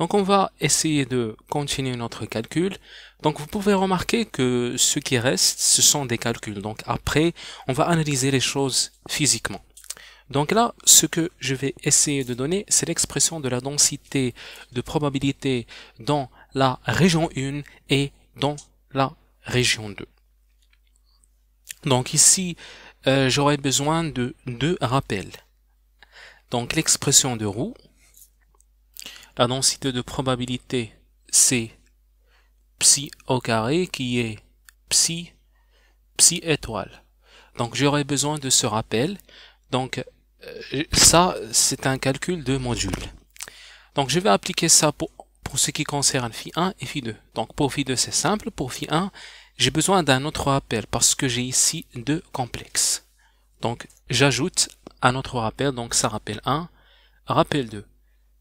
Donc on va essayer de continuer notre calcul. Donc vous pouvez remarquer que ce qui reste, ce sont des calculs. Donc après, on va analyser les choses physiquement. Donc là, ce que je vais essayer de donner, c'est l'expression de la densité de probabilité dans la région 1 et dans la région 2. Donc ici, euh, j'aurais j'aurai besoin de deux rappels. Donc l'expression de roue. La ah densité de probabilité c'est psi au carré qui est psi psi étoile. Donc j'aurai besoin de ce rappel. Donc euh, ça, c'est un calcul de module. Donc je vais appliquer ça pour, pour ce qui concerne phi 1 et phi 2. Donc pour phi 2 c'est simple, pour phi 1 j'ai besoin d'un autre rappel parce que j'ai ici deux complexes. Donc j'ajoute un autre rappel, donc ça rappelle 1, rappel 2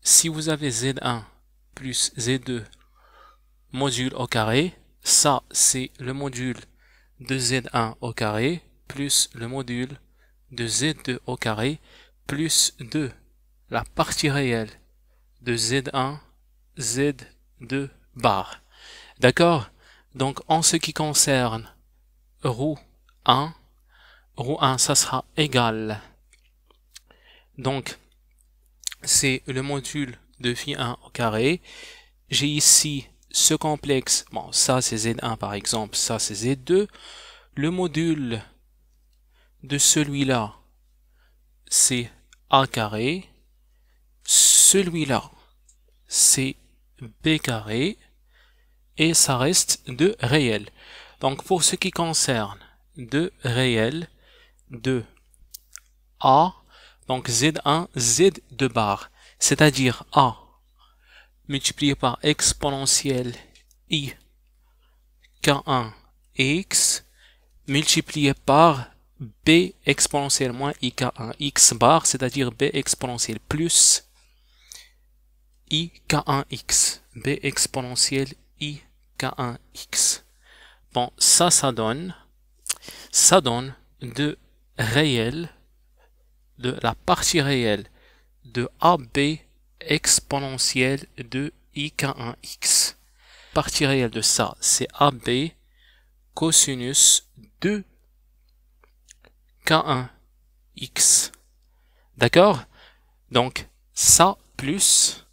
si vous avez Z1 plus Z2 module au carré, ça c'est le module de Z1 au carré plus le module de Z2 au carré plus 2, la partie réelle de Z1, Z2 bar. D'accord Donc en ce qui concerne roue 1, roue 1 ça sera égal. Donc c'est le module de phi 1 au carré. J'ai ici ce complexe, bon ça c'est Z1 par exemple, ça c'est Z2. Le module de celui-là, c'est A carré. Celui-là, c'est B carré. Et ça reste de réel. Donc pour ce qui concerne de réel, de A donc Z1, Z 2 bar, c'est-à-dire A multiplié par exponentielle I K1 X multiplié par B exponentielle moins IK1 X bar, c'est-à-dire B exponentielle plus i k 1 x B exponentielle k 1 x Bon, ça, ça donne, ça donne de réels de la partie réelle de AB exponentielle de ik1x. Partie réelle de ça, c'est AB cosinus de k1x. D'accord Donc, ça plus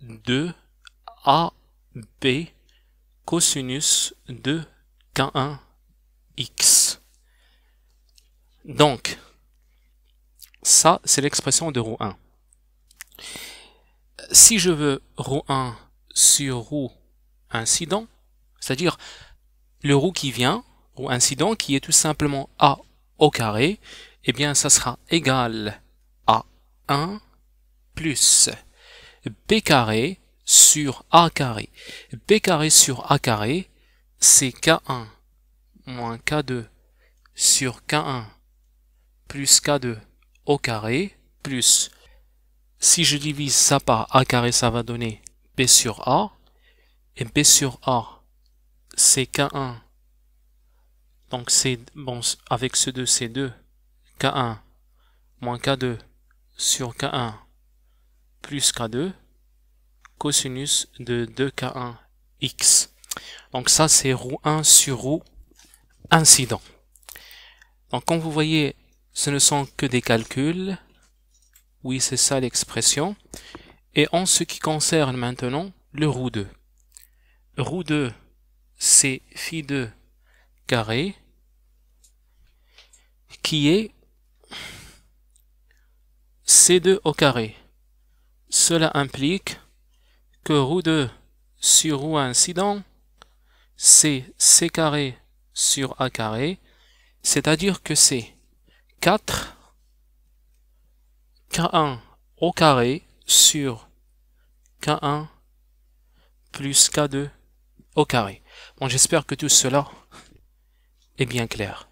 2 AB cosinus de k1x. Donc, ça, c'est l'expression de roue 1. Si je veux roue 1 sur roue incident, c'est-à-dire le roue qui vient, roue incident, qui est tout simplement a au carré, eh bien ça sera égal à 1 plus b carré sur a carré. b carré sur a carré, c'est k1 moins k2 sur k1 plus k2 au carré plus, si je divise ça par a carré, ça va donner b sur a, et b sur a, c'est k1, donc c'est, bon, avec ce 2, c'est 2, k1, moins k2, sur k1, plus k2, cosinus de 2k1x. Donc ça, c'est roue 1 sur roue incident. Donc quand vous voyez, ce ne sont que des calculs. Oui, c'est ça l'expression. Et en ce qui concerne maintenant le roue 2. Roue 2, c'est phi 2 carré qui est C2 au carré. Cela implique que roue 2 sur roue incident, c'est C carré sur A carré, c'est-à-dire que c'est 4 K1 au carré sur K1 plus K2 au carré. Bon, j'espère que tout cela est bien clair.